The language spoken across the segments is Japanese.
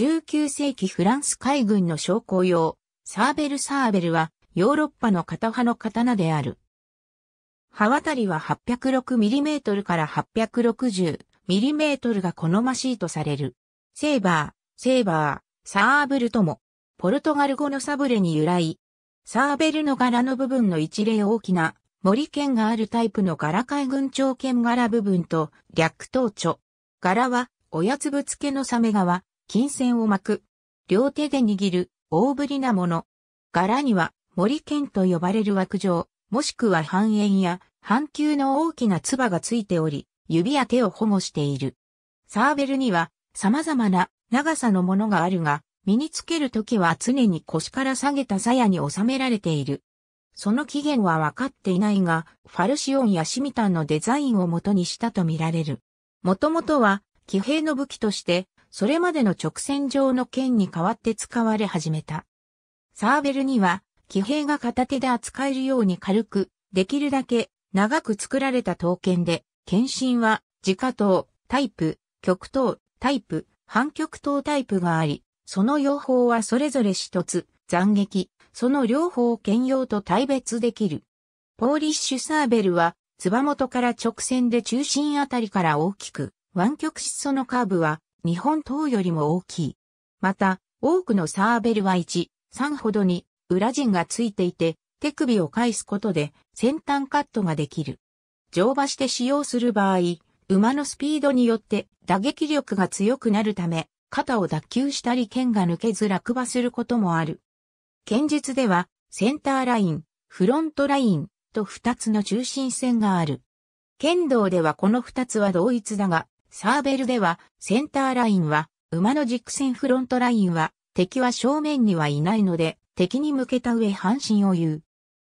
19世紀フランス海軍の将校用、サーベルサーベルはヨーロッパの片刃の刀である。刃渡りは 806mm から 860mm が好ましいとされる。セーバー、セーバー、サーブルとも、ポルトガル語のサブレに由来。サーベルの柄の部分の一例大きな森剣があるタイプの柄海軍長剣柄部分と略頭著。柄はおやつぶつけのサメ側、金線を巻く。両手で握る、大ぶりなもの。柄には、森剣と呼ばれる枠状、もしくは半円や半球の大きな唾がついており、指や手を保護している。サーベルには様々な長さのものがあるが、身につけるときは常に腰から下げた鞘に収められている。その起源は分かっていないが、ファルシオンやシミタンのデザインを元にしたとみられる。もともとは、騎兵の武器としてそれまでの直線上の剣に代わって使われ始めた。サーベルには、騎兵が片手で扱えるように軽く、できるだけ長く作られた刀剣で、剣身は、自家刀、タイプ、極刀、タイプ、反極刀タイプがあり、その用法はそれぞれ一つ、斬撃、その両方を兼用と対別できる。ポーリッシュサーベルは、つば元から直線で中心あたりから大きく、湾曲しそのカーブは、日本刀よりも大きい。また、多くのサーベルは1、3ほどに裏陣がついていて、手首を返すことで先端カットができる。乗馬して使用する場合、馬のスピードによって打撃力が強くなるため、肩を脱臼したり剣が抜けず落馬することもある。剣術では、センターライン、フロントラインと2つの中心線がある。剣道ではこの2つは同一だが、サーベルでは、センターラインは、馬の軸線フロントラインは、敵は正面にはいないので、敵に向けた上半身を言う。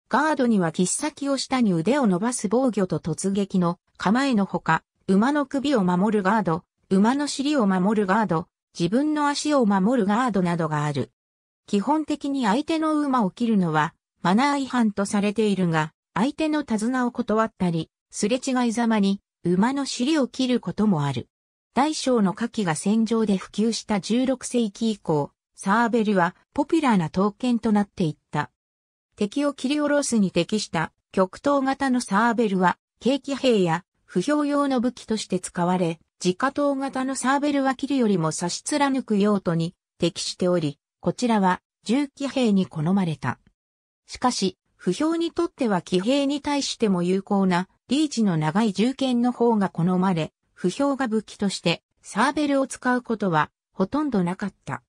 ガードには切っ先を下に腕を伸ばす防御と突撃の構えのほか、馬の首を守るガード、馬の尻を守るガード、自分の足を守るガードなどがある。基本的に相手の馬を切るのはマナー違反とされているが、相手の手綱を断ったり、すれ違いざまに馬の尻を切ることもある。大小の火器が戦場で普及した16世紀以降、サーベルはポピュラーな刀剣となっていった。敵を切り下ろすに適した極東型のサーベルは、軽騎兵や不評用の武器として使われ、自家刀型のサーベルは切るよりも差し貫く用途に適しており、こちらは重機兵に好まれた。しかし、不評にとっては騎兵に対しても有効なリーチの長い銃剣の方が好まれ、不評が武器としてサーベルを使うことはほとんどなかった。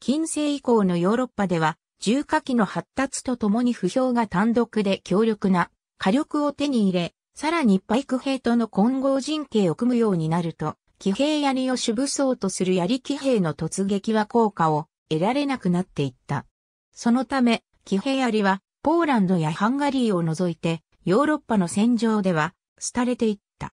近世以降のヨーロッパでは、重火器の発達とともに不評が単独で強力な火力を手に入れ、さらにパイク兵との混合陣形を組むようになると、騎兵槍を主武装とする槍騎兵の突撃は効果を得られなくなっていった。そのため、騎兵槍はポーランドやハンガリーを除いてヨーロッパの戦場では、廃れていった。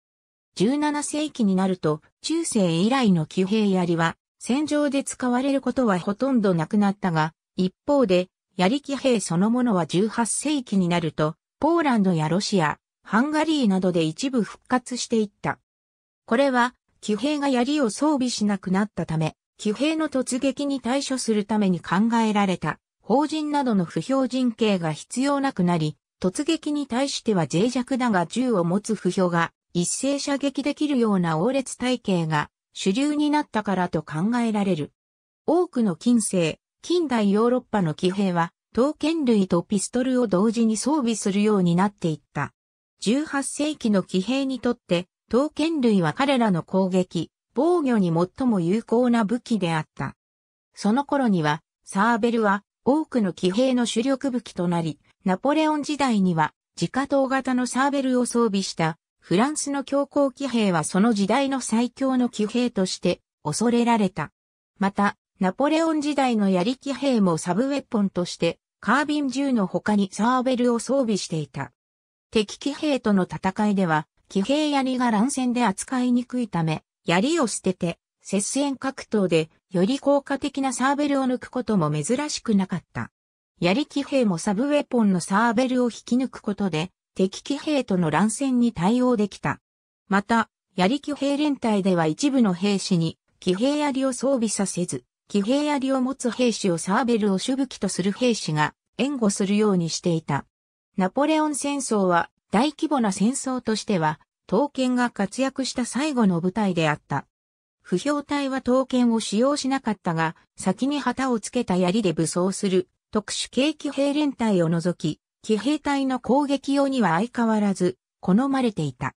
17世紀になると、中世以来の騎兵槍は、戦場で使われることはほとんどなくなったが、一方で、槍騎兵そのものは18世紀になると、ポーランドやロシア、ハンガリーなどで一部復活していった。これは、騎兵が槍を装備しなくなったため、騎兵の突撃に対処するために考えられた、法人などの不評人形が必要なくなり、突撃に対しては脆弱だが銃を持つ不評が一斉射撃できるような応列体系が主流になったからと考えられる。多くの近世、近代ヨーロッパの騎兵は刀剣類とピストルを同時に装備するようになっていった。18世紀の騎兵にとって刀剣類は彼らの攻撃、防御に最も有効な武器であった。その頃にはサーベルは多くの騎兵の主力武器となり、ナポレオン時代には自家刀型のサーベルを装備したフランスの強行騎兵はその時代の最強の騎兵として恐れられた。また、ナポレオン時代の槍騎兵もサブウェポンとしてカービン銃の他にサーベルを装備していた。敵騎兵との戦いでは、騎兵槍が乱戦で扱いにくいため、槍を捨てて、接戦格闘で、より効果的なサーベルを抜くことも珍しくなかった。槍騎兵もサブウェポンのサーベルを引き抜くことで、敵騎兵との乱戦に対応できた。また、槍騎兵連隊では一部の兵士に、騎兵槍を装備させず、騎兵槍を持つ兵士をサーベルを主武器とする兵士が援護するようにしていた。ナポレオン戦争は大規模な戦争としては、刀剣が活躍した最後の舞台であった。不評隊は刀剣を使用しなかったが、先に旗をつけた槍で武装する特殊系騎兵連隊を除き、騎兵隊の攻撃用には相変わらず、好まれていた。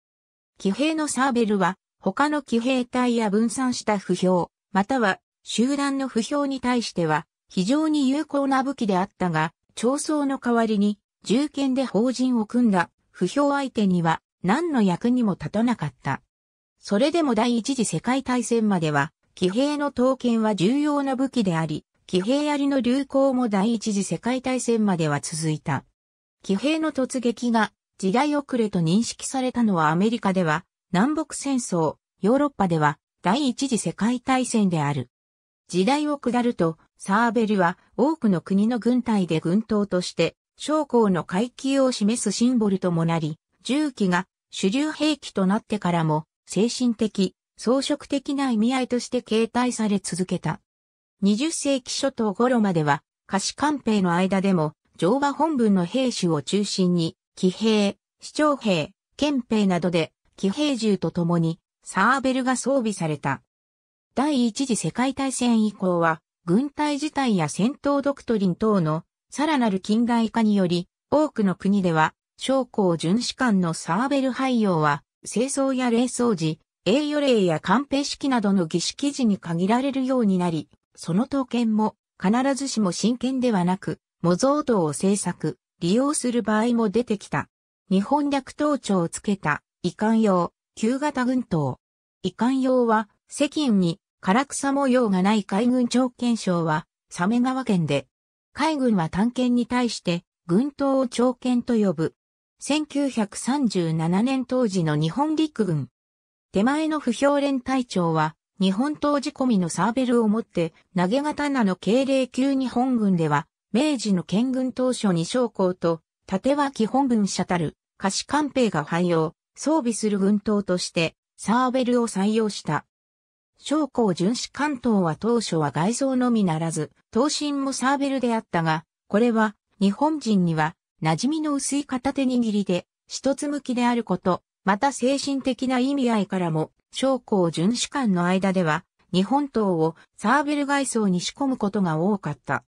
騎兵のサーベルは、他の騎兵隊や分散した不評、または集団の不評に対しては、非常に有効な武器であったが、長槍の代わりに、銃剣で法人を組んだ不評相手には、何の役にも立たなかった。それでも第一次世界大戦までは、騎兵の刀剣は重要な武器であり、騎兵槍の流行も第一次世界大戦までは続いた。騎兵の突撃が時代遅れと認識されたのはアメリカでは南北戦争、ヨーロッパでは第一次世界大戦である。時代を下ると、サーベルは多くの国の軍隊で軍刀として、将校の階級を示すシンボルともなり、銃器が主流兵器となってからも、精神的、装飾的な意味合いとして形態され続けた。20世紀初頭頃までは、下士官兵の間でも、乗和本文の兵士を中心に、騎兵、市長兵、憲兵などで、騎兵銃と共に、サーベルが装備された。第一次世界大戦以降は、軍隊自体や戦闘ドクトリン等の、さらなる近代化により、多くの国では、将校巡視官のサーベル廃用は、清掃や霊掃時、栄誉霊や官兵式などの儀式時に限られるようになり、その刀剣も必ずしも真剣ではなく、模造刀を製作、利用する場合も出てきた。日本略刀帳をつけた、遺憾用、旧型軍刀。遺憾用は、世京に、唐草模様がない海軍長剣賞は、サメ川県で、海軍は探検に対して、軍刀を長剣と呼ぶ。1937年当時の日本陸軍。手前の不評連隊長は、日本刀仕込みのサーベルを持って、投げ刀の敬礼級日本軍では、明治の県軍当初に将校と、は脇本軍者たる、貸官兵が配用、装備する軍刀として、サーベルを採用した。将校巡視官刀は当初は外装のみならず、刀身もサーベルであったが、これは、日本人には、馴染みの薄い片手握りで、一つ向きであること、また精神的な意味合いからも、将校巡視官の間では、日本刀をサーベル外装に仕込むことが多かった。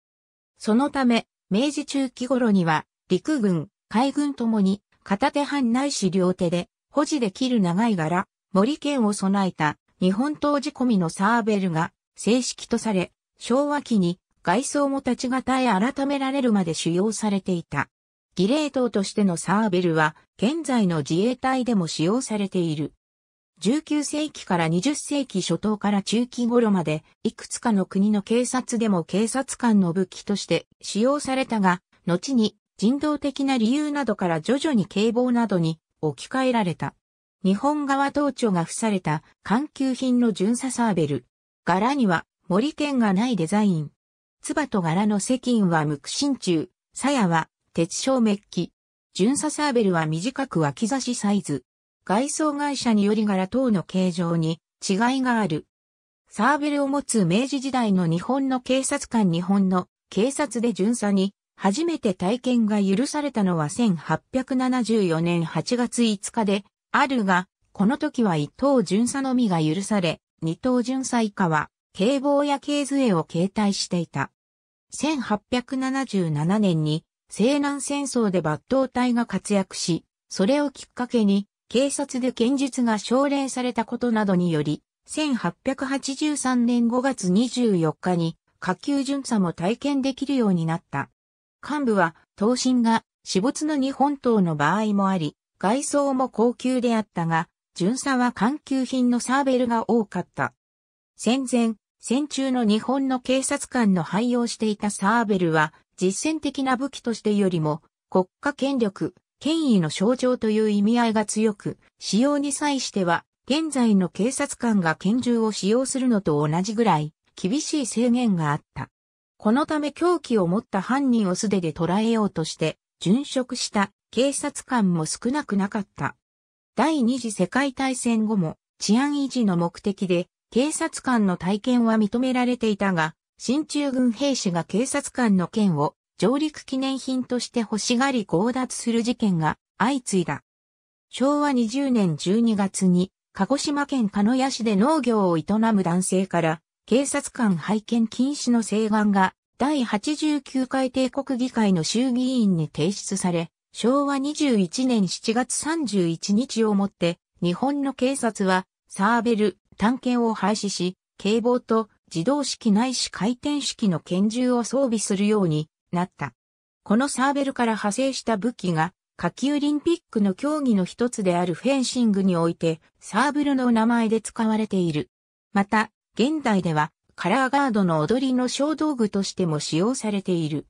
そのため、明治中期頃には、陸軍、海軍ともに、片手半ないし両手で、保持できる長い柄、森剣を備えた、日本刀仕込みのサーベルが、正式とされ、昭和期に、外装も立ち型へ改められるまで使用されていた。儀礼刀としてのサーベルは、現在の自衛隊でも使用されている。19世紀から20世紀初頭から中期頃まで、いくつかの国の警察でも警察官の武器として使用されたが、後に人道的な理由などから徐々に警棒などに置き換えられた。日本側当庁が付された環球品の巡査サーベル。柄には森剣がないデザイン。唾と柄の石印は無心中。鞘は鉄小メッキ。巡査サーベルは短く脇差しサイズ。外装会社により柄等の形状に違いがある。サーベルを持つ明治時代の日本の警察官日本の警察で巡査に初めて体験が許されたのは1874年8月5日であるが、この時は一等巡査のみが許され、二等巡査以下は警棒や警杖を携帯していた。1877年に西南戦争で抜刀隊が活躍し、それをきっかけに警察で剣術が奨励されたことなどにより、1883年5月24日に下級巡査も体験できるようになった。幹部は、刀身が死没の日本刀の場合もあり、外装も高級であったが、巡査は緩急品のサーベルが多かった。戦前、戦中の日本の警察官の廃用していたサーベルは、実践的な武器としてよりも、国家権力、権威の象徴という意味合いが強く、使用に際しては、現在の警察官が拳銃を使用するのと同じぐらい、厳しい制限があった。このため凶器を持った犯人を素手で捕らえようとして、殉職した警察官も少なくなかった。第二次世界大戦後も治安維持の目的で警察官の体験は認められていたが、新中軍兵士が警察官の権を上陸記念品として欲しがり強奪する事件が相次いだ。昭和20年12月に、鹿児島県鹿屋市で農業を営む男性から、警察官拝見禁止の請願が、第89回帝国議会の衆議院に提出され、昭和21年7月31日をもって、日本の警察は、サーベル、探検を廃止し、警棒と自動式ないし回転式の拳銃を装備するようになった。このサーベルから派生した武器が、下級オリンピックの競技の一つであるフェンシングにおいて、サーブルの名前で使われている。また、現代では、カラーガードの踊りの小道具としても使用されている。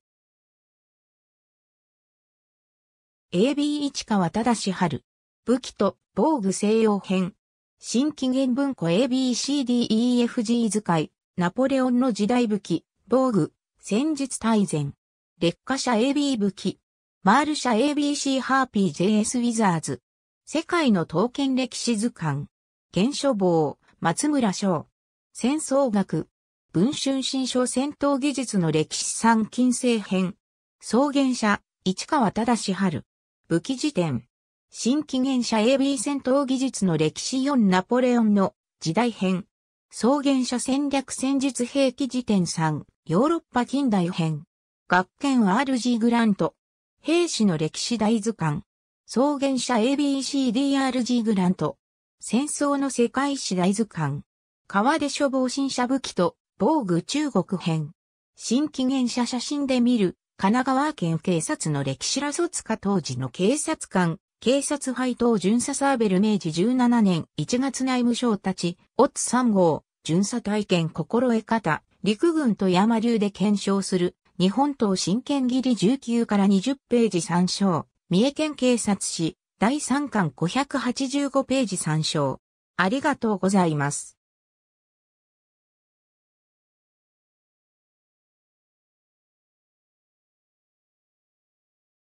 AB 市川正春。武器と防具西洋編。新紀元文庫 ABCDEFG 使い。ナポレオンの時代武器、防具、戦術大全。劣化者 AB 武器、マール社 ABC ハーピー JS ウィザーズ、世界の刀剣歴史図鑑、原書房、松村章、戦争学、文春新書戦闘技術の歴史三近世編、草原社、市川忠春、武器辞典、新紀元社 AB 戦闘技術の歴史4ナポレオンの時代編、草原社戦略戦術兵器辞典3、ヨーロッパ近代編。学研 RG グラント。兵士の歴史大図鑑。草原社 ABCDRG グラント。戦争の世界史大図鑑。川出処防新社武器と防具中国編。新紀元社写真で見る神奈川県警察の歴史羅卒化当時の警察官。警察配当巡査サーベル明治17年1月内務省たち、オッツ3号、巡査体験心得方、陸軍と山流で検証する日本刀真剣切り19から20ページ参照。三重県警察史第3巻585ページ参照。ありがとうございます。